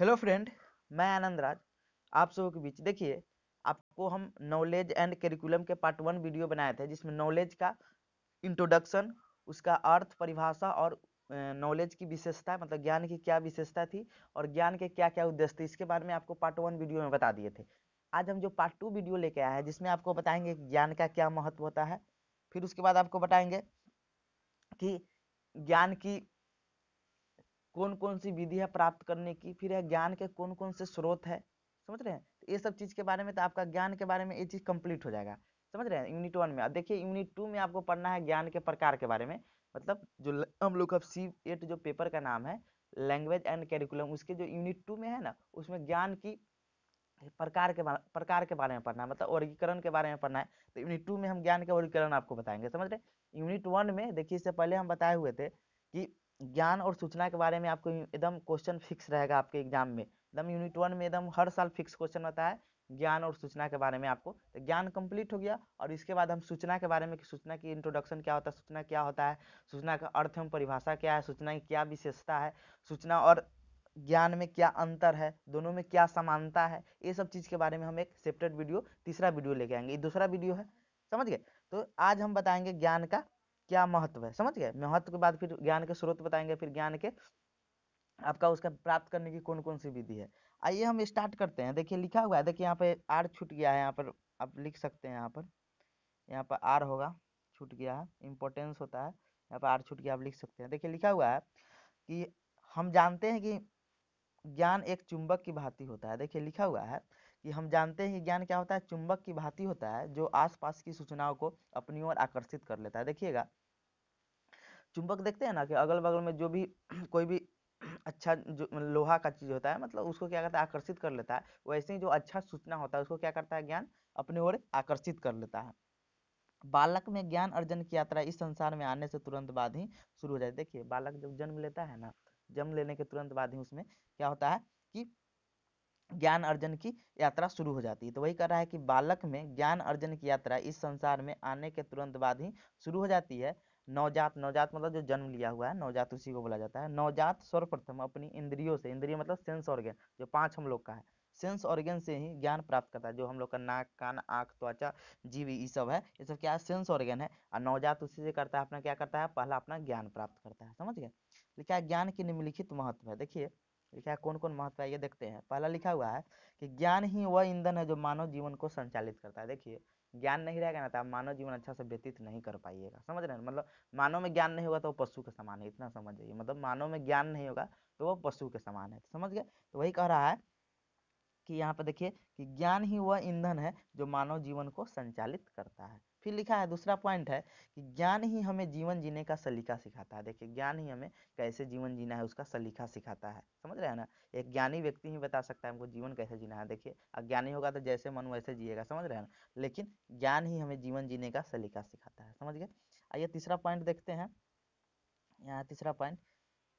hello friend मैं आनंद राज आप सबों के बीच देखिए आपको हम नॉलेज एंड करिकुलम के पार्ट वन वीडियो बनाए थे जिसमें नॉलेज का इंट्रोडक्शन उसका अर्थ परिभाषा और नॉलेज की विशेषता मतलब ज्ञान की क्या विशेषता थी और ज्ञान के क्या क्या उद्देश्य थे इसके बारे में आपको पार्ट वन वीडियो में बता दिए थे आज हम जो पार्ट टू वीडियो लेके आए हैं जिसमें आपको बताएंगे ज्ञान का क्या महत्व होता है फिर उसके बाद आपको बताएंगे कि ज्ञान की कौन कौन सी विधि है प्राप्त करने की फिर यह ज्ञान के कौन कौन से स्रोत है समझ रहे हैं तो ये सब चीज के बारे में तो आपका ज्ञान के बारे में ये चीज कंप्लीट हो जाएगा समझ रहे हैं यूनिट वन में देखिए यूनिट टू में आपको पढ़ना है ज्ञान के प्रकार के बारे में मतलब जो हम लोग अब सी एट जो पेपर का नाम है लैंग्वेज एंड कैरिकुलम उसके जो यूनिट टू में है ना उसमें ज्ञान की प्रकार के प्रकार के बारे में पढ़ना है मतलब वर्गीकरण के बारे में पढ़ना है तो यूनिट टू में हम ज्ञान के वर्गीकरण आपको बताएंगे समझ रहे यूनिट वन में देखिए इससे पहले हम बताए हुए थे कि ज्ञान और सूचना के बारे में आपको एकदम क्वेश्चन फिक्स रहेगा आपके एग्जाम में एकदम यूनिट वन में एकदम हर साल फिक्स क्वेश्चन होता है ज्ञान और सूचना के बारे में आपको तो ज्ञान कंप्लीट हो गया और इसके बाद हम सूचना के बारे में कि सूचना की इंट्रोडक्शन क्या होता है सूचना क्या होता है सूचना का अर्थ एवं परिभाषा क्या है सूचना की क्या विशेषता है सूचना और ज्ञान में क्या अंतर है दोनों में क्या समानता है ये सब चीज़ के बारे में हम एक सेपरेट वीडियो तीसरा वीडियो लेके आएंगे ये दूसरा वीडियो है समझ गए तो आज हम बताएंगे ज्ञान का क्या महत्व है समझ गए महत्व के बाद फिर ज्ञान के स्रोत बताएंगे फिर ज्ञान के आपका उसका प्राप्त करने की कौन कौन सी विधि है आइए हम स्टार्ट करते हैं देखिए लिखा हुआ है देखिए यहाँ पे आर छूट गया है यहाँ पर आप लिख सकते हैं यहाँ पर यहाँ पर आर होगा छूट गया है इम्पोर्टेंस होता है यहाँ पर आर छूट गया आप लिख सकते हैं देखिए लिखा हुआ है कि हम जानते हैं कि ज्ञान एक चुंबक की भांति होता है देखिए लिखा हुआ है कि हम जानते हैं ज्ञान क्या होता है चुंबक की भांति होता है जो आसपास की सूचनाओं को अपनी ओर आकर्षित कर लेता है देखिएगा चुंबक देखते हैं ना कि अगल बगल में जो भी कोई भी अच्छा जो लोहा का चीज होता है मतलब उसको क्या करता है आकर्षित कर लेता है वैसे ही जो अच्छा सूचना होता है उसको क्या करता है ज्ञान अपने ओर आकर्षित कर लेता है बालक में ज्ञान अर्जन की यात्रा इस संसार में आने से तुरंत बाद ही शुरू हो जाती है देखिए बालक जब जन्म लेता है ना जन्म लेने के तुरंत बाद ही उसमें क्या होता है कि ज्ञान अर्जन की यात्रा शुरू हो जाती है तो वही कर रहा है कि बालक में ज्ञान अर्जन की यात्रा इस संसार में आने के तुरंत बाद ही शुरू हो जाती है नवजात नवजात मतलब जो जन्म लिया हुआ है नवजात उसी को बोला जाता है नवजात सर्वप्रथम अपनी इंद्रियों से इंद्रिय मतलब सेंस ऑर्गेन जो पांच हम लोग का है सेंस ऑर्गेन से ही ज्ञान प्राप्त करता है जो हम लोग का नाक कान आँख त्वचा जीव ये सब है ये सब क्या है सेंस ऑर्गेन है और नवजात उसी से करता है अपना क्या करता है पहला अपना ज्ञान प्राप्त करता है समझ गए तो क्या ज्ञान की निम्नलिखित महत्व है देखिए लिखा है कौन कौन महत्व है ये देखते हैं पहला लिखा हुआ है कि ज्ञान ही वह ईंधन है जो मानव जीवन को संचालित करता है देखिए ज्ञान नहीं रहेगा ना तो आप मानव जीवन अच्छा से व्यतीत नहीं कर पाइएगा समझ रहे हैं मतलब मानव में ज्ञान नहीं होगा तो वो पशु के समान है इतना समझ जाइए मतलब मानव में ज्ञान नहीं होगा तो वो पशु के समान है समझ गए तो वही कह रहा है कि यहाँ पे देखिए कि ज्ञान ही वह ईंधन है जो मानव जीवन को संचालित करता है फिर लिखा है दूसरा पॉइंट है कि ज्ञान ही हमें जीवन जीने का सलीका सिखाता है देखिए ज्ञान ही हमें कैसे जीवन जीना है उसका सलीका सिखाता है समझ रहे हैं ना एक ज्ञानी व्यक्ति ही बता सकता है हमको जीवन कैसे जीना है देखिए अज्ञानी होगा तो जैसे मन वैसे जिएगा समझ रहे हैं लेकिन ज्ञान ही हमें जीवन जीने का सलीका सिखाता है समझ गए आइए तीसरा पॉइंट देखते हैं यहाँ तीसरा पॉइंट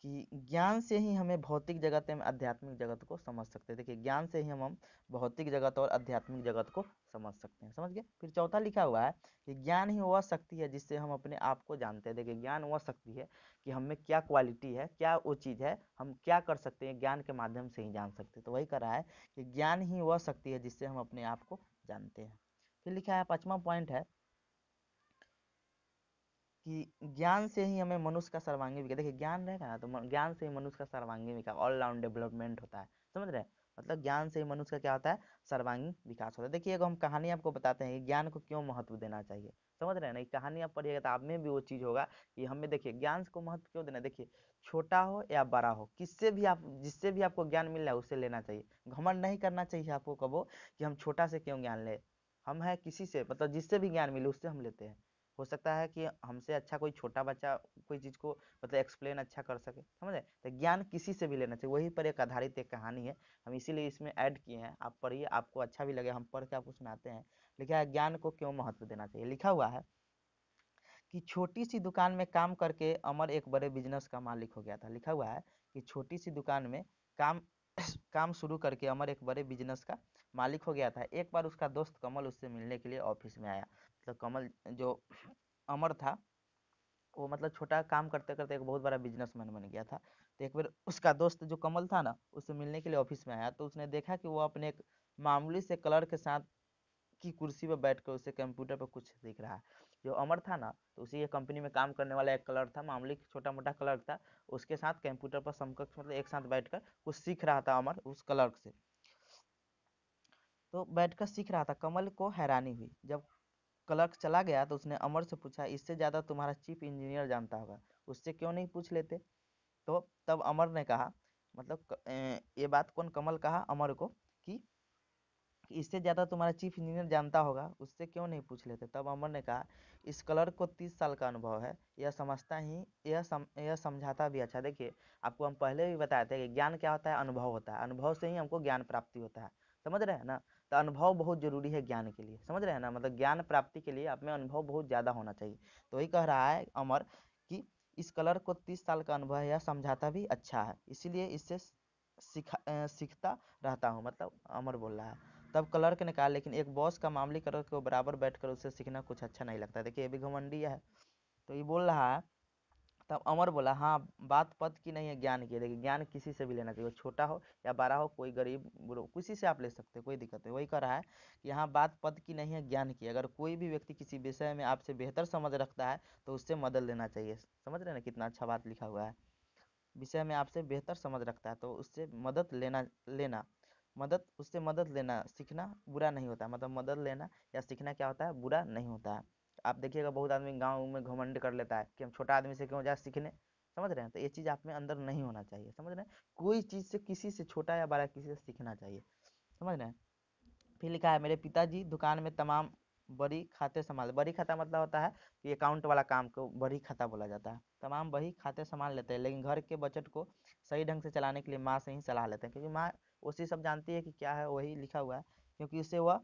कि ज्ञान से ही हमें भौतिक जगत एवं आध्यात्मिक जगत को समझ सकते हैं देखिए ज्ञान से ही हम हम भौतिक जगत और आध्यात्मिक जगत को समझ सकते हैं समझ गए फिर चौथा लिखा हुआ है कि ज्ञान ही वह शक्ति है जिससे हम अपने आप को जानते हैं देखिए ज्ञान वह शक्ति है कि हमें क्या क्वालिटी है क्या वो चीज़ है हम क्या कर सकते हैं ज्ञान के माध्यम से ही जान सकते हैं तो वही कर रहा है कि ज्ञान ही वह शक्ति है जिससे हम अपने आप को जानते हैं फिर लिखा है पाँचवा पॉइंट है कि ज्ञान से ही हमें मनुष्य का सर्वांगीण विकास देखिए ज्ञान रहेगा ना तो ज्ञान से ही मनुष्य का सर्वांगीण विकास ऑलराउंड डेवलपमेंट होता है समझ रहे मतलब ज्ञान से ही मनुष्य का क्या होता है सर्वांगीण विकास होता है देखिए हम कहानी आपको बताते हैं ज्ञान को क्यों महत्व देना चाहिए समझ रहे हैं ना कहानी आप पढ़िएगा तो आप में भी वो चीज़ होगा कि हमें देखिए ज्ञान को महत्व क्यों देना देखिए छोटा हो या बड़ा हो किससे भी आप जिससे भी आपको ज्ञान मिल रहा है उससे लेना चाहिए घमंड नहीं करना चाहिए आपको कबो कि हम छोटा से क्यों ज्ञान ले हम है किसी से मतलब जिससे भी ज्ञान मिले उससे हम लेते हैं हो सकता है कि हमसे अच्छा कोई छोटा बच्चा कोई चीज़ को मतलब एक्सप्लेन अच्छा कर सके समझे तो ज्ञान किसी से भी लेना चाहिए वही पर एक आधारित एक कहानी है हम इसीलिए इसमें ऐड किए हैं आप पढ़िए आपको अच्छा भी लगे हम पढ़ के आपको सुनाते हैं लिखा है ज्ञान को क्यों महत्व देना चाहिए लिखा हुआ है कि छोटी सी दुकान में काम करके अमर एक बड़े बिजनेस का मालिक हो गया था लिखा हुआ है कि छोटी सी दुकान में काम काम शुरू करके अमर एक बड़े बिजनेस का मालिक हो गया था एक बार उसका दोस्त कमल उससे मिलने के लिए ऑफिस में आया तो कमल जो अमर था वो मतलब छोटा काम करते करते एक बहुत बड़ा बिजनेसमैन बन गया था तो एक बार उसका दोस्त जो कमल था ना उससे मिलने के लिए ऑफिस में आया तो उसने देखा कि वो अपने एक मामूली से कलर के साथ की कुर्सी पर बैठकर उसे कंप्यूटर पर कुछ दिख रहा है जो अमर था ना तो उसी कंपनी में काम करने वाला एक क्लर्क था मामूली छोटा मोटा क्लर्क था उसके साथ कंप्यूटर पर समकक्ष मतलब एक साथ बैठकर कुछ सीख रहा था अमर उस क्लर्क से तो बैठकर सीख रहा था कमल को हैरानी हुई जब क्लर्क चला गया तो उसने अमर से पूछा इससे ज़्यादा तुम्हारा चीफ इंजीनियर जानता होगा उससे क्यों नहीं पूछ लेते तो तब अमर ने कहा मतलब ये बात कौन कमल कहा अमर को कि इससे ज़्यादा तुम्हारा चीफ इंजीनियर जानता होगा उससे क्यों नहीं पूछ लेते तब अमर ने कहा स्कॉलर को तीस साल का अनुभव है यह समझता ही यह सम यह समझाता भी अच्छा देखिए आपको हम पहले भी बताए थे कि ज्ञान क्या होता है अनुभव होता है अनुभव से ही हमको ज्ञान प्राप्ति होता है समझ रहे हैं ना तो अनुभव बहुत जरूरी है ज्ञान के लिए समझ रहे हैं ना मतलब ज्ञान प्राप्ति के लिए आप में अनुभव बहुत ज़्यादा होना चाहिए तो वही कह रहा है अमर कि इस कलर को तीस साल का अनुभव है यह समझाता भी अच्छा है इसीलिए इससे सीखा सीखता रहता हूँ मतलब अमर बोल रहा है तब क्लर्क ने कहा लेकिन एक बॉस का मामले कर को बराबर बैठकर उससे सीखना कुछ अच्छा नहीं लगता देखिए ये भी घमंडी है तो ये बोल रहा है तब अमर बोला हाँ बात पद की नहीं है ज्ञान की देखिए ज्ञान किसी से भी लेना चाहिए छोटा हो या बड़ा हो कोई गरीब बुरो किसी से आप ले सकते हो कोई दिक्कत नहीं वही कह रहा है कि यहाँ बात पद की नहीं है ज्ञान की अगर कोई भी व्यक्ति किसी विषय में आपसे बेहतर समझ रखता है तो उससे मदद लेना चाहिए समझ रहे ना कितना अच्छा बात लिखा हुआ है विषय में आपसे बेहतर समझ रखता है तो उससे मदद लेना लेना मदद उससे मदद लेना सीखना बुरा नहीं होता मतलब मदद लेना या सीखना क्या होता है बुरा नहीं होता है आप देखिएगा बहुत आदमी गाँव में घमंड कर लेता है कि हम छोटा आदमी से क्यों जाए सीखने समझ रहे हैं तो ये चीज़ आप में अंदर नहीं होना चाहिए समझ रहे हैं कोई चीज़ से किसी से छोटा या बड़ा किसी से सीखना चाहिए समझ रहे हैं फिर लिखा है मेरे पिताजी दुकान में तमाम बड़ी खाते संभाल बड़ी खाता मतलब होता है कि अकाउंट वाला काम को बड़ी खाता बोला जाता है तमाम बही खाते संभाल लेते हैं लेकिन घर के बजट को सही ढंग से चलाने के लिए माँ से ही सलाह लेते हैं क्योंकि माँ उसी सब जानती है कि क्या है वही लिखा हुआ है क्योंकि उससे वह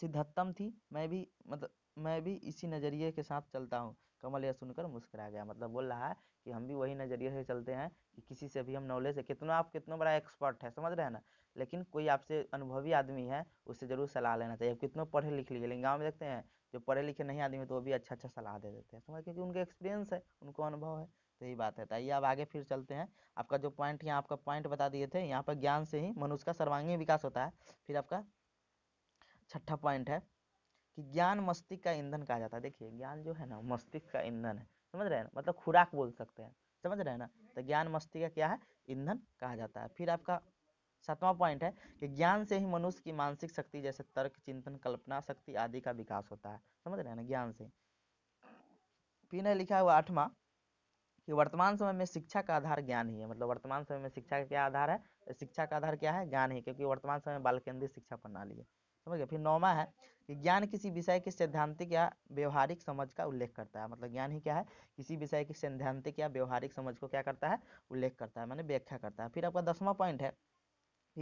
सिद्धत्तम थी मैं भी मतलब मैं भी इसी नज़रिए के साथ चलता हूँ कमल यह सुनकर मुस्करा गया मतलब बोल रहा है कि हम भी वही नज़रिए से चलते हैं कि किसी से भी हम नॉलेज है कितना आप कितना बड़ा एक्सपर्ट है समझ रहे हैं ना लेकिन कोई आपसे अनुभवी आदमी है उससे ज़रूर सलाह लेना चाहिए कितना पढ़े लिख लिए लेकिन गाँव में देखते हैं जो पढ़े लिखे नहीं आदमी तो वो भी अच्छा अच्छा सलाह दे देते हैं समझ क्योंकि उनका एक्सपीरियंस है उनको अनुभव है सही बात है आइए अब आगे फिर चलते हैं आपका जो पॉइंट यहाँ आपका पॉइंट बता दिए थे यहाँ पर ज्ञान से ही मनुष्य का सर्वांगीण विकास होता है फिर आपका छठा पॉइंट है कि ज्ञान मस्तिष्क का ईंधन कहा जाता है देखिए ज्ञान जो है ना मस्तिष्क का ईंधन है समझ रहे हैं ना मतलब खुराक बोल सकते हैं समझ रहे हैं ना तो ज्ञान मस्ती का क्या है ईंधन कहा जाता है फिर आपका सातवां पॉइंट है कि ज्ञान से ही मनुष्य की मानसिक शक्ति जैसे तर्क चिंतन कल्पना शक्ति आदि का विकास होता है समझ रहे हैं ना ज्ञान से फिर लिखा हुआ आठवां कि वर्तमान समय में शिक्षा का आधार ज्ञान ही है मतलब वर्तमान समय में शिक्षा का क्या आधार है शिक्षा का आधार क्या है ज्ञान ही क्योंकि वर्तमान समय में बाल केंद्रित शिक्षा प्रणाली है समझ गए फिर नौवा है कि ज्ञान किसी विषय की सैद्धांतिक या व्यवहारिक समझ का उल्लेख करता है मतलब ज्ञान ही क्या है किसी विषय की सैद्धांतिक या व्यवहारिक समझ को क्या करता है उल्लेख करता है मैंने व्याख्या करता है फिर आपका दसवां पॉइंट है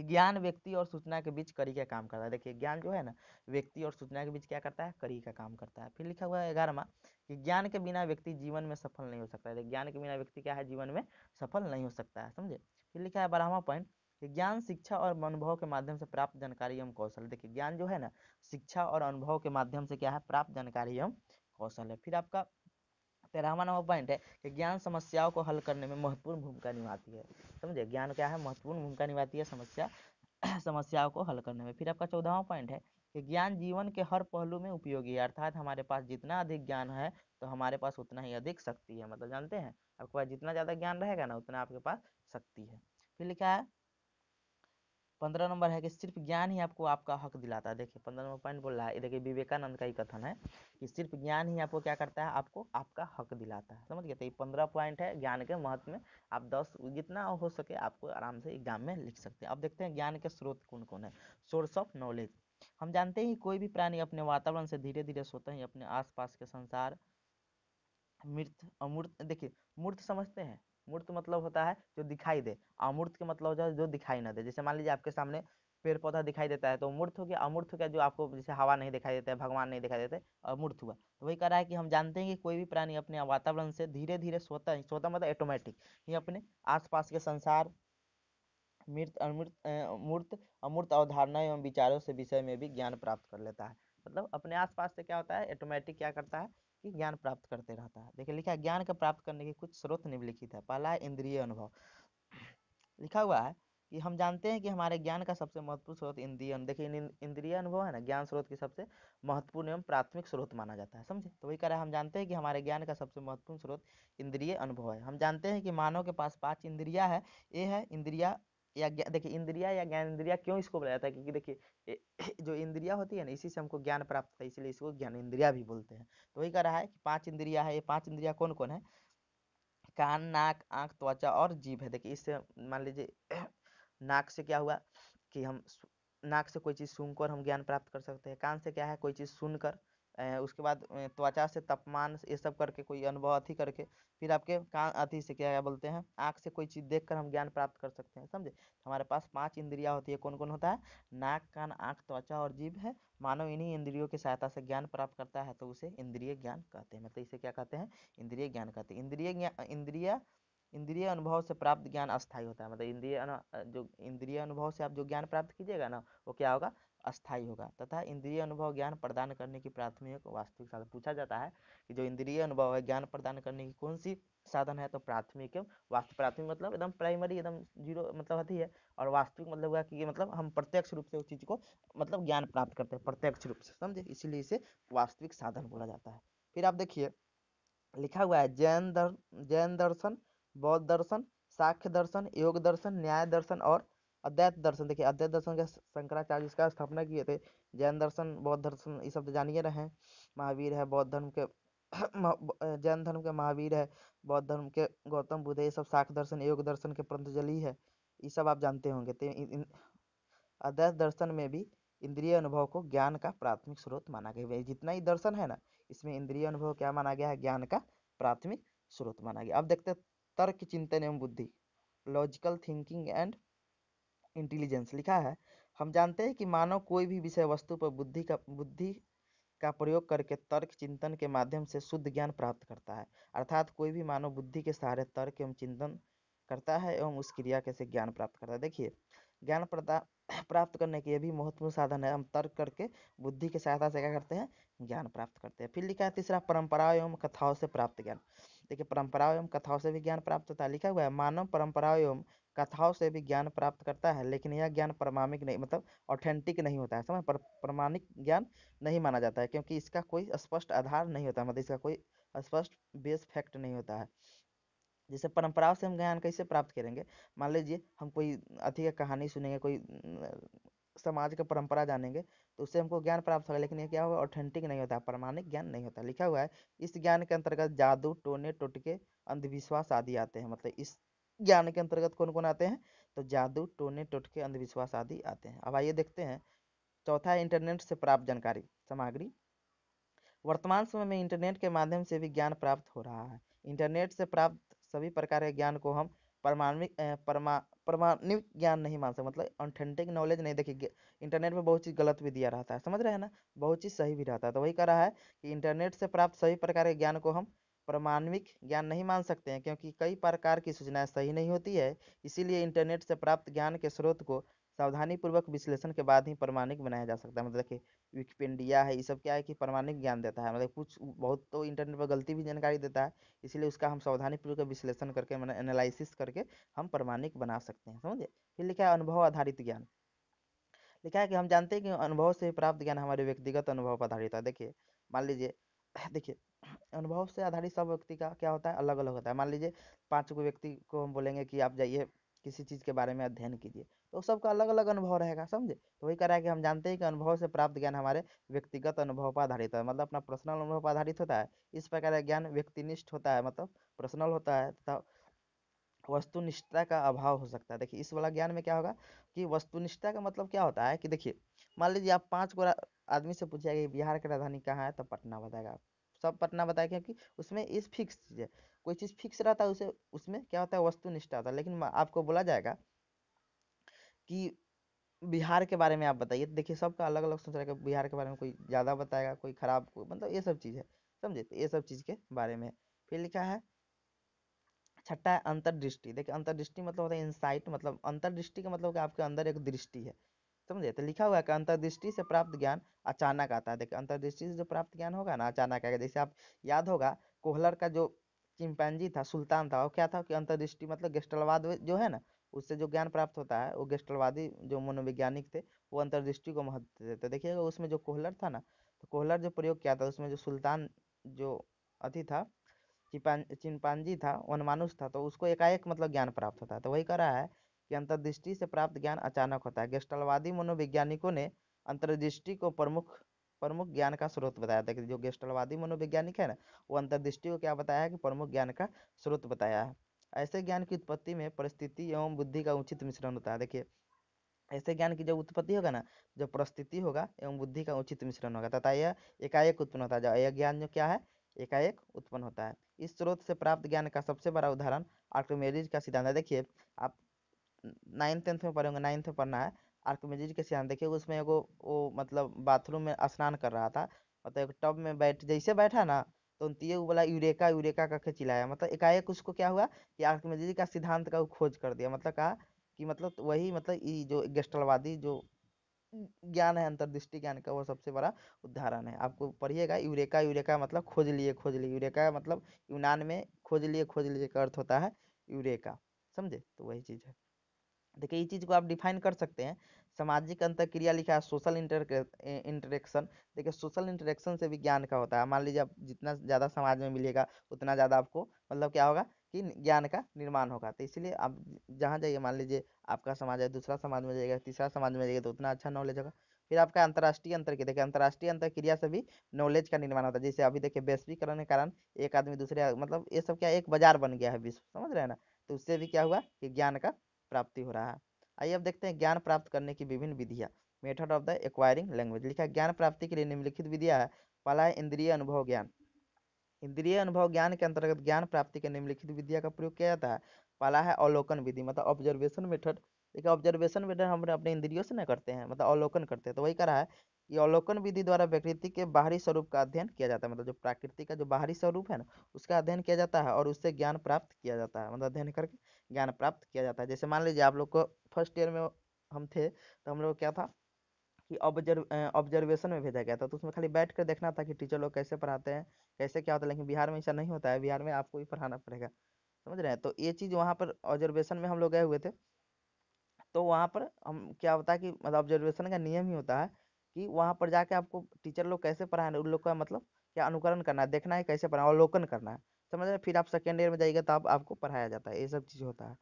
ज्ञान व्यक्ति और सूचना के बीच कड़ी का काम करता है देखिए ज्ञान जो है ना व्यक्ति और सूचना के बीच क्या करता है कड़ी का काम करता है फिर लिखा हुआ है ग्यारहवा कि ज्ञान के बिना व्यक्ति जीवन में सफल नहीं हो सकता है ज्ञान के बिना व्यक्ति क्या है जीवन में सफल नहीं हो सकता है समझे फिर लिखा है बारहवा पॉइंट कि ज्ञान शिक्षा और अनुभव के माध्यम से प्राप्त जानकारी एवं कौशल देखिए ज्ञान जो है ना शिक्षा और अनुभव के माध्यम से क्या है प्राप्त जानकारी एवं कौशल है फिर आपका सकते हैं नामा पॉइंट है कि ज्ञान समस्याओं को हल करने में महत्वपूर्ण भूमिका निभाती है समझे ज्ञान क्या है महत्वपूर्ण भूमिका निभाती है समस्या समस्याओं को हल करने में फिर आपका चौदहवा पॉइंट है कि ज्ञान जीवन के हर पहलू में उपयोगी है अर्थात हमारे पास जितना अधिक ज्ञान है तो हमारे पास उतना ही अधिक शक्ति है मतलब जानते हैं आपके पास जितना ज़्यादा ज्ञान रहेगा ना उतना आपके पास शक्ति है फिर लिखा है पंद्रह नंबर है कि सिर्फ ज्ञान ही आपको आपका हक दिलाता है देखिए पंद्रह नंबर पॉइंट बोल रहा है देखिए विवेकानंद का ही कथन है कि सिर्फ ज्ञान ही आपको क्या करता है आपको आपका हक दिलाता है समझ गए तो ये पंद्रह पॉइंट है ज्ञान के महत्व में आप दस जितना हो सके आपको आराम से एग्जाम में लिख सकते हैं अब देखते हैं ज्ञान के स्रोत कौन कौन है सोर्स ऑफ नॉलेज हम जानते हैं कोई भी प्राणी अपने वातावरण से धीरे धीरे सोते हैं अपने आसपास के संसार मृत अमूर्त देखिए मूर्त समझते हैं मूर्त मतलब होता है जो दिखाई दे अमूर्त के मतलब होता है जो दिखाई ना दे जैसे मान लीजिए आपके सामने पेड़ पौधा दिखाई देता है तो मूर्त हो गया अमूर्त हो गया जो आपको जैसे हवा नहीं दिखाई देता है भगवान नहीं दिखाई देते अमूर्त हुआ तो वही कह रहा है कि हम जानते हैं कि कोई भी प्राणी अपने वातावरण से धीरे धीरे स्वतः स्वतः मतलब ऑटोमेटिक ही अपने आसपास के संसार मृत अमृत मूर्त अमूर्त अवधारणा एवं विचारों से विषय में भी ज्ञान प्राप्त कर लेता है मतलब अपने आसपास से क्या होता है ऑटोमेटिक क्या करता है की ज्ञान प्राप्त करते रहता है देखिए लिखा है ज्ञान का प्राप्त करने के कुछ स्रोत निम्नलिखित है पहला है इंद्रिय अनुभव लिखा हुआ है कि हम जानते हैं कि हमारे ज्ञान का सबसे महत्वपूर्ण स्रोत इंद्रिय देखिए इंद्रिय अनुभव है ना ज्ञान स्रोत की सबसे महत्वपूर्ण एवं प्राथमिक स्रोत माना जाता है समझे तो वही कह रहे हैं हम जानते हैं कि हमारे ज्ञान का सबसे महत्वपूर्ण स्रोत इंद्रिय अनुभव है हम जानते हैं कि मानव के पास पांच इंद्रिया है ये है इंद्रिया या देखिए इंद्रिया या ज्ञान इंद्रिया क्यों इसको बोला जाता है क्योंकि देखिए जो इंद्रिया होती है ना इसी से हमको ज्ञान प्राप्त होता है इसलिए इसको ज्ञान इंद्रिया भी बोलते हैं तो वही कह रहा है कि पांच इंद्रिया है ये पांच इंद्रिया कौन कौन है कान नाक आंख त्वचा और जीभ है देखिए इससे मान लीजिए नाक से क्या हुआ कि हम नाक से कोई चीज़ सुनकर हम ज्ञान प्राप्त कर सकते हैं कान से क्या है कोई चीज़ सुनकर उसके बाद त्वचा से तापमान ये सब करके कोई अनुभव अति करके फिर आपके कान अति से क्या बोलते हैं आँख से कोई चीज देखकर हम ज्ञान प्राप्त कर सकते हैं समझे तो हमारे पास पांच इंद्रिया होती है कौन कौन होता है नाक कान आँख त्वचा और जीभ है मानव इन्हीं इंद्रियों की सहायता से ज्ञान प्राप्त करता है तो उसे इंद्रिय ज्ञान कहते हैं मतलब इसे क्या कहते हैं इंद्रिय ज्ञान कहते हैं इंद्रिय ज्ञान इंद्रिया इंद्रिय अनुभव से प्राप्त ज्ञान अस्थायी होता है मतलब इंद्रिय जो इंद्रिय अनुभव से आप जो ज्ञान प्राप्त कीजिएगा ना वो क्या होगा अस्थाई होगा तथा इंद्रिय अनुभव ज्ञान प्रदान करने की प्राथमिक वास्तविक साधन पूछा जाता है कि जो इंद्रिय अनुभव है ज्ञान प्रदान करने की कौन सी साधन है तो प्राथमिक वास्तविक प्राथमिक मतलब एकदम प्राइमरी एकदम जीरो मतलब अति है और वास्तविक मतलब हुआ कि ये मतलब हम प्रत्यक्ष रूप से उस चीज़ को मतलब ज्ञान प्राप्त करते हैं प्रत्यक्ष रूप से समझे इसीलिए इसे वास्तविक साधन बोला जाता है फिर आप देखिए लिखा हुआ है जैन दर जैन दर्शन बौद्ध दर्शन साख्य दर्शन योग दर्शन न्याय दर्शन और अद्वैत दर्शन देखिए अद्वैत दर्शन के शंकराचार्य जिसका स्थापना किए थे जैन दर्शन बौद्ध दर्शन ये सब तो जानिए रहे हैं महावीर है बौद्ध धर्म के जैन धर्म के महावीर है बौद्ध धर्म के गौतम बुद्ध ये सब साख दर्शन योग दर्शन के पंतजलि है ये सब आप जानते होंगे तो अद्वैत दर्शन में भी इंद्रिय अनुभव को ज्ञान का प्राथमिक स्रोत माना गया है जितना ही दर्शन है ना इसमें इंद्रिय अनुभव क्या माना गया है ज्ञान का प्राथमिक स्रोत माना गया अब देखते हैं तर्क चिंतन एवं बुद्धि लॉजिकल थिंकिंग एंड इंटेलिजेंस लिखा है हम जानते हैं कि मानव कोई भी विषय वस्तु पर बुद्धि का बुद्धि का प्रयोग करके तर्क चिंतन के माध्यम से शुद्ध ज्ञान प्राप्त करता है अर्थात कोई भी मानव बुद्धि के सहारे तर्क एवं चिंतन करता है एवं उस क्रिया के से ज्ञान प्राप्त करता है देखिए ज्ञान प्राप्त करने के ये भी महत्वपूर्ण साधन है हम तर्क करके बुद्धि की सहायता से क्या करते हैं ज्ञान प्राप्त करते हैं फिर लिखा है तीसरा परंपराओं एवं कथाओं से प्राप्त ज्ञान देखिए परंपराओं एवं कथाओं से भी ज्ञान प्राप्त होता है लिखा हुआ है मानव परंपराओं एवं कथाओं से भी ज्ञान प्राप्त करता है लेकिन यह ज्ञान प्रमाणिक नहीं मतलब ऑथेंटिक नहीं होता है समझ पर, प्रमाणिक ज्ञान नहीं माना जाता है क्योंकि इसका कोई स्पष्ट आधार नहीं होता मतलब इसका कोई स्पष्ट बेस फैक्ट नहीं होता है जैसे परंपराओं से हम ज्ञान कैसे प्राप्त करेंगे मान लीजिए हम कोई अथी का कहानी सुनेंगे कोई समाज का परंपरा जानेंगे तो उससे हमको ज्ञान प्राप्त होगा लेकिन ये क्या होगा ऑथेंटिक नहीं होता प्रमाणिक ज्ञान नहीं होता लिखा हुआ है इस ज्ञान के अंतर्गत जादू टोने टोटके अंधविश्वास आदि आते हैं मतलब इस ज्ञान के अंतर्गत कौन कौन आते हैं तो जादू टोने टोटके अंधविश्वास आदि आते हैं अब आइए देखते हैं चौथा है इंटरनेट से प्राप्त जानकारी सामग्री वर्तमान समय में इंटरनेट के माध्यम से भी ज्ञान प्राप्त हो रहा है इंटरनेट से प्राप्त सभी प्रकार के ज्ञान को हम परमाणविक परमा प्रमाणिक ज्ञान नहीं मान सकते मतलब ऑथेंटिक नॉलेज नहीं देखिए इंटरनेट में बहुत चीज़ गलत भी दिया रहता है समझ रहे हैं ना बहुत चीज़ सही भी रहता है तो वही कह रहा है कि इंटरनेट से प्राप्त सभी प्रकार के ज्ञान को हम प्रामाणिक ज्ञान नहीं मान सकते हैं क्योंकि कई प्रकार की सूचनाएं सही नहीं होती है इसीलिए इंटरनेट से प्राप्त ज्ञान के स्रोत को सावधानीपूर्वक विश्लेषण के बाद ही प्रमाणिक बनाया जा सकता है मतलब कि विकिपीडिया है ये सब क्या है कि प्रमाणिक ज्ञान देता है मतलब कुछ बहुत तो इंटरनेट पर गलती भी जानकारी देता है इसलिए उसका हम सावधानीपूर्वक विश्लेषण करके मतलब एनालिसिस करके हम प्रमाणिक बना सकते हैं समझे फिर लिखा है अनुभव आधारित ज्ञान लिखा है कि हम जानते हैं कि अनुभव से प्राप्त ज्ञान हमारे व्यक्तिगत अनुभव पर आधारित है देखिए मान लीजिए देखिए अनुभव से आधारित सब व्यक्ति का क्या होता है अलग अलग होता है मान लीजिए पाँच गो व्यक्ति को हम बोलेंगे कि आप जाइए किसी चीज़ के बारे में अध्ययन कीजिए तो सबका अलग अलग अनुभव रहेगा समझे तो वही कह रहा है कि हम जानते हैं कि अनुभव से प्राप्त ज्ञान हमारे व्यक्तिगत अनुभव पर आधारित है मतलब अपना पर्सनल अनुभव पर आधारित होता है इस प्रकार का ज्ञान व्यक्तिनिष्ठ होता है मतलब पर्सनल होता है तथा वस्तुनिष्ठता का अभाव हो सकता है देखिए इस वाला ज्ञान में क्या होगा कि वस्तुनिष्ठता का मतलब क्या होता है कि देखिए मान लीजिए आप पाँच को आदमी से पूछिएगा बिहार की राजधानी कहाँ है तो पटना बताएगा सब पटना बताया क्योंकि उसमें इस फिक्स चीज़ है कोई चीज़ फिक्स रहता है उसे उसमें क्या होता है वस्तुनिष्ठ होता है लेकिन आपको बोला जाएगा कि बिहार के बारे में आप बताइए देखिए सबका अलग अलग सोच रहा है बिहार के बारे में कोई ज़्यादा बताएगा कोई खराब मतलब ये सब चीज़ है समझे तो ये सब चीज़ के बारे में फिर लिखा है छठा है अंतर्दृष्टि देखिए अंतर्दृष्टि मतलब होता है इनसाइट मतलब अंतर्दृष्टि का मतलब कि आपके अंदर एक दृष्टि है समझे तो लिखा हुआ है कि अंतर्दृष्टि से प्राप्त ज्ञान अचानक आता है देखिए अंतर्दृष्टि से जो प्राप्त ज्ञान होगा ना अचानक आएगा जैसे आप याद होगा कोहलर का जो चिंपैनजी था सुल्तान था वो क्या था कि अंतर्दृष्टि मतलब गेस्टलवाद जो है ना उससे जो ज्ञान प्राप्त होता है वो गेस्टलवादी जो मनोवैज्ञानिक थे वो अंतर्दृष्टि को महत्व देते देखिएगा उसमें जो कोहलर था ना तो कोहलर जो प्रयोग किया था उसमें जो सुल्तान जो अति था चिंपांजी था वनमानुष था तो उसको एकाएक मतलब ज्ञान प्राप्त होता है तो वही कह रहा है कि अंतर्दृष्टि से प्राप्त ज्ञान अचानक होता है गेस्टलवादी मनोवैज्ञानिकों ने अंतर्दृष्टि को प्रमुख प्रमुख ज्ञान का स्रोत बताया था कि जो गेस्टलवादी मनोवैज्ञानिक है ना वो अंतर्दृष्टि को क्या बताया है कि प्रमुख ज्ञान का स्रोत बताया है ऐसे ज्ञान की उत्पत्ति में परिस्थिति एवं बुद्धि का उचित मिश्रण होता है देखिए ऐसे ज्ञान की जब उत्पत्ति होगा ना जब परिस्थिति होगा एवं बुद्धि का उचित मिश्रण होगा तथा यह एकाएक उत्पन्न होता है यह ज्ञान जो क्या है एकाएक उत्पन्न होता है इस स्रोत से प्राप्त ज्ञान का सबसे बड़ा उदाहरण आर्टोमेरिज का सिद्धांत है देखिए आप नाइन टेंथ में पढ़े होंगे नाइन्थ में पढ़ना है आर्कमेजिज के सियान देखिए उसमें एगो वो मतलब बाथरूम में स्नान कर रहा था मतलब एक टब में बैठ जैसे बैठा ना तो उनतीय बोला यूरेका यूरेका करके चिल्लाया मतलब एकाएक उसको क्या हुआ कि आर्कमेजिज का सिद्धांत का खोज कर दिया मतलब कहा कि मतलब तो वही मतलब ये जो गेस्टलवादी जो ज्ञान है अंतर्दृष्टि ज्ञान का वो सबसे बड़ा उदाहरण है आपको पढ़िएगा यूरेका यूरेका मतलब खोज लिए खोज लिए यूरेका मतलब यूनान में खोज लिए खोज लिए का अर्थ होता है यूरेका समझे तो वही चीज़ है देखिए ये चीज़ को आप डिफाइन कर सकते हैं सामाजिक अंतक्रिया लिखा है सोशल इंटर इंटरेक्शन देखिए सोशल इंटरेक्शन से भी ज्ञान का होता है मान लीजिए आप जितना ज़्यादा समाज में मिलेगा उतना ज़्यादा आपको मतलब क्या होगा कि ज्ञान का निर्माण होगा तो इसलिए आप जहाँ जाइए मान लीजिए आपका समाज है दूसरा समाज में जाइएगा तीसरा समाज में जाइएगा तो उतना अच्छा नॉलेज होगा फिर आपका अंतर्राष्ट्रीय अंतर देखिए अंतर्राष्ट्रीय अंतर क्रिया से भी नॉलेज का निर्माण होता है जैसे अभी देखिए वैश्वीकरण के कारण एक आदमी दूसरे मतलब ये सब क्या एक बाजार बन गया है विश्व समझ रहे हैं ना तो उससे भी क्या हुआ कि ज्ञान का प्राप्ति हो रहा है आइए अब देखते हैं ज्ञान प्राप्त करने की विभिन्न विधियाँ method of the acquiring language लिखा ज्ञान प्राप्ति के लिए निम्नलिखित विधियाँ है पहला है इंद्रिय अनुभव ज्ञान इंद्रिय अनुभव ज्ञान के अंतर्गत ज्ञान प्राप्ति के निम्नलिखित विधिया का प्रयोग किया जाता है पहला है अवलोकन विधि मतलब ऑब्जर्वेशन मेथड देखिए ऑब्जर्वेशन मेथड हम अपने इंद्रियों से ना करते हैं मतलब अवलोकन करते हैं तो वही कह रहा है ये अवलोकन विधि द्वारा विकृति के बाहरी स्वरूप का अध्ययन किया जाता है मतलब जो प्राकृतिक का जो बाहरी स्वरूप है ना उसका अध्ययन किया जाता है और उससे ज्ञान प्राप्त किया जाता है मतलब अध्ययन करके ज्ञान प्राप्त किया जाता है जैसे मान लीजिए आप लोग को फर्स्ट ईयर में हम थे तो हम लोग क्या था कि ऑब्जर्व ऑब्जर्वेशन में भेजा गया था तो उसमें खाली बैठ कर देखना था कि टीचर लोग कैसे पढ़ाते हैं कैसे क्या होता है लेकिन बिहार में ऐसा नहीं होता है बिहार में आपको ही पढ़ाना पड़ेगा समझ रहे हैं तो ये चीज़ वहाँ पर ऑब्जर्वेशन में हम लोग गए हुए थे तो वहाँ पर हम क्या होता है कि मतलब ऑब्जर्वेशन का नियम ही होता है कि वहाँ पर जाके आपको टीचर लोग कैसे पढ़ा उन लोग का मतलब क्या अनुकरण करना है देखना है कैसे पढ़ा अवलोकन करना है समझ रहे फिर आप सेकेंड ईयर में जाइएगा तो आप, आपको पढ़ाया जाता है ये सब चीज़ होता है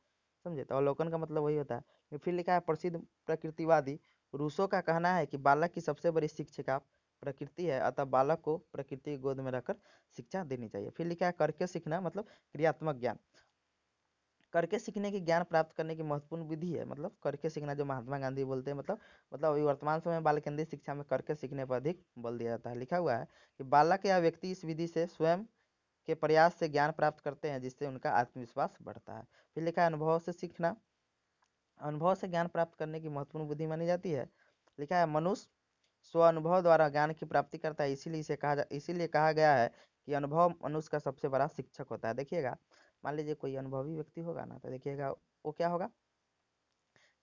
समझे तो अवलोकन का मतलब वही होता है फिर लिखा है प्रसिद्ध प्रकृतिवादी रूसो का कहना है कि बालक की सबसे बड़ी शिक्षिका प्रकृति है अतः बालक को प्रकृति की गोद में रखकर शिक्षा देनी चाहिए फिर लिखा है करके सीखना मतलब क्रियात्मक ज्ञान करके सीखने की ज्ञान प्राप्त करने की महत्वपूर्ण विधि है मतलब करके सीखना जो महात्मा गांधी बोलते हैं मतलब मतलब अभी वर्तमान समय बाल केंद्रीय शिक्षा में करके सीखने पर अधिक बल दिया जाता है लिखा हुआ है कि बालक या व्यक्ति इस विधि से स्वयं के प्रयास से ज्ञान प्राप्त करते हैं जिससे उनका आत्मविश्वास बढ़ता है फिर लिखा है अनुभव से सीखना अनुभव से ज्ञान प्राप्त करने की महत्वपूर्ण बुद्धि मानी जाती है लिखा है मनुष्य स्व अनुभव द्वारा ज्ञान की प्राप्ति करता है इसीलिए इसे कहा इसीलिए कहा गया है कि अनुभव मनुष्य का सबसे बड़ा शिक्षक होता है देखिएगा मान लीजिए कोई अनुभवी व्यक्ति होगा ना तो देखिएगा वो क्या होगा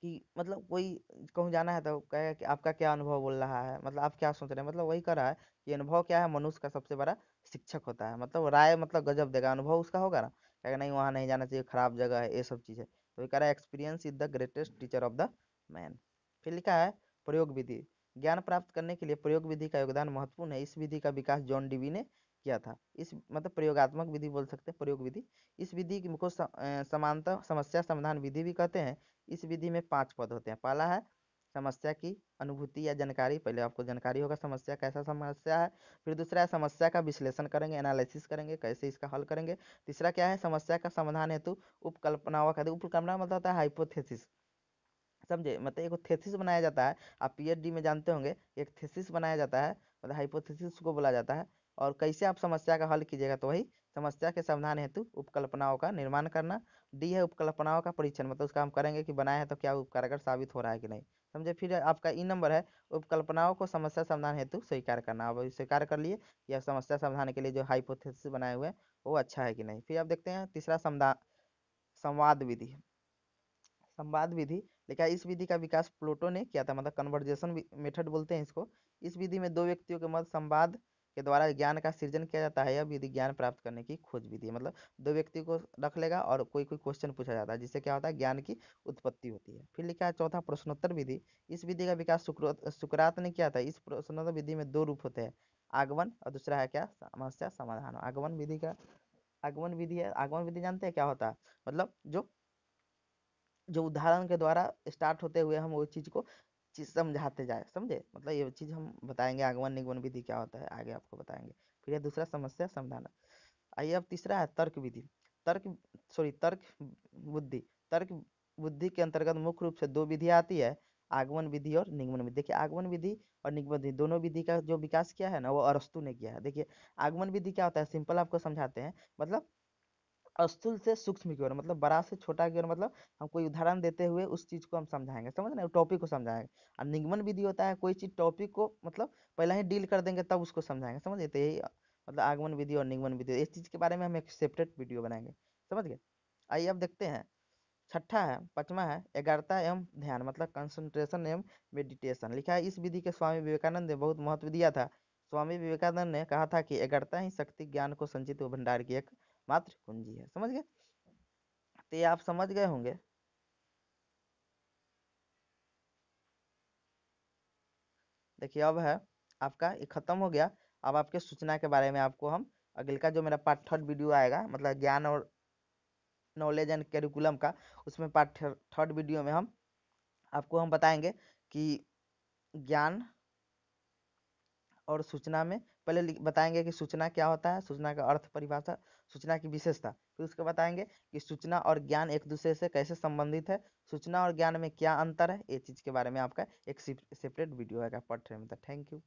कि मतलब कोई कहूँ जाना है तो कहेगा कि आपका क्या अनुभव बोल रहा है मतलब आप क्या सोच रहे हैं मतलब वही कर रहा है कि अनुभव क्या है मनुष्य का सबसे बड़ा शिक्षक होता है मतलब राय मतलब गजब देगा अनुभव उसका होगा ना कहेगा नहीं वहाँ नहीं जाना चाहिए खराब जगह है ये सब चीज़ है तो कह रहा है experience is the greatest teacher of the man फिर लिखा है प्रयोग विधि ज्ञान प्राप्त करने के लिए प्रयोग विधि का योगदान महत्वपूर्ण है इस विधि का विकास जॉन डीवी ने किया था इस मतलब प्रयोगात्मक विधि बोल सकते हैं प्रयोग विधि इस विधि को समानता समस्या समाधान विधि भी कहते हैं इस विधि में पांच पद होते हैं पहला है समस्या की अनुभूति या जानकारी पहले आपको जानकारी होगा समस्या कैसा समस्या है फिर दूसरा है समस्या का विश्लेषण करेंगे एनालिसिस करेंगे कैसे इसका हल करेंगे तीसरा क्या है समस्या का समाधान हेतु उपकल्पना हुआ उपकल्पना मतलब होता है हाइपोथेसिस समझे मतलब एक थेसिस बनाया जाता है आप पी में जानते होंगे एक थेसिस बनाया जाता है मतलब हाइपोथेसिस को बोला जाता है और कैसे आप समस्या का हल कीजिएगा तो वही समस्या के समाधान हेतु उपकल्पनाओं का निर्माण करना डी है उपकल्पनाओं का परीक्षण मतलब उसका हम करेंगे कि बनाया है तो क्या कारगर साबित हो रहा है कि नहीं समझे फिर आपका ई नंबर है उपकल्पनाओं को समस्या समाधान हेतु स्वीकार करना अब स्वीकार कर लिए या समस्या समाधान के लिए जो हाइपोथेसिस बनाए हुए हैं वो अच्छा है कि नहीं फिर आप देखते हैं तीसरा संवाद विधि संवाद विधि लेकिन इस विधि का विकास प्लूटो ने किया था मतलब कन्वर्जेशन मेथड बोलते हैं इसको इस विधि में दो व्यक्तियों के मध्य संवाद के द्वारा ज्ञान का सृजन किया जाता है यह विधि ज्ञान प्राप्त करने की खोज विधि है मतलब दो व्यक्ति को रख लेगा और कोई कोई क्वेश्चन पूछा जाता है जिससे क्या होता है ज्ञान की उत्पत्ति होती है फिर लिखा है चौथा प्रश्नोत्तर विधि इस विधि का विकास सुकरात ने किया था इस प्रश्नोत्तर विधि में दो रूप होते हैं आगमन और दूसरा है क्या समस्या समाधान आगमन विधि का आगमन विधि है आगमन विधि जानते हैं क्या होता है मतलब जो जो उदाहरण के द्वारा स्टार्ट होते हुए हम वो चीज को चीज समझाते जाए समझे मतलब ये चीज हम बताएंगे आगमन निगमन विधि क्या होता है आगे आपको बताएंगे फिर यह दूसरा समस्या समाधान आइए अब तीसरा है तर्क विधि तर्क सॉरी तर्क बुद्धि तर्क बुद्धि के अंतर्गत मुख्य रूप से दो विधि आती है आगमन विधि और निगमन विधि देखिए आगमन विधि और निगमन विधि दोनों विधि का जो विकास किया है ना वो अरस्तु ने किया है देखिए आगमन विधि क्या होता है सिंपल आपको समझाते हैं मतलब स्थूल से सूक्ष्म की ओर मतलब बड़ा से छोटा की ओर मतलब हम कोई उदाहरण देते हुए उस चीज को हम समझाएंगे समझ ना टॉपिक को समझाएंगे और निगमन विधि होता है कोई चीज टॉपिक को मतलब पहला ही डील कर देंगे तब उसको समझाएंगे समझ तो यही मतलब आगमन विधि और निगमन विधि इस चीज के बारे में हम एक सेपरेट वीडियो बनाएंगे समझ गए आइए अब देखते हैं छठा है पांचवा है एगारता एवं ध्यान मतलब कंसंट्रेशन एवं मेडिटेशन लिखा है इस विधि के स्वामी विवेकानंद ने बहुत महत्व दिया था स्वामी विवेकानंद ने कहा था कि एगारता ही शक्ति ज्ञान को संचित व भंडार की एक मात्र कुंजी है समझ गए तो ये आप समझ गए होंगे देखिए अब है आपका ये खत्म हो गया अब आपके सूचना के बारे में आपको हम अगले का जो मेरा पार्ट थर्ड वीडियो आएगा मतलब ज्ञान और नॉलेज एंड कैरिकुलम का उसमें पार्ट थर्ड वीडियो में हम आपको हम बताएंगे कि ज्ञान और सूचना में पहले बताएंगे कि सूचना क्या होता है सूचना का अर्थ परिभाषा सूचना की विशेषता फिर उसको बताएंगे कि सूचना और ज्ञान एक दूसरे से कैसे संबंधित है सूचना और ज्ञान में क्या अंतर है ये चीज़ के बारे में आपका एक सेपरेट वीडियो आएगा पढ़ रहे थैंक यू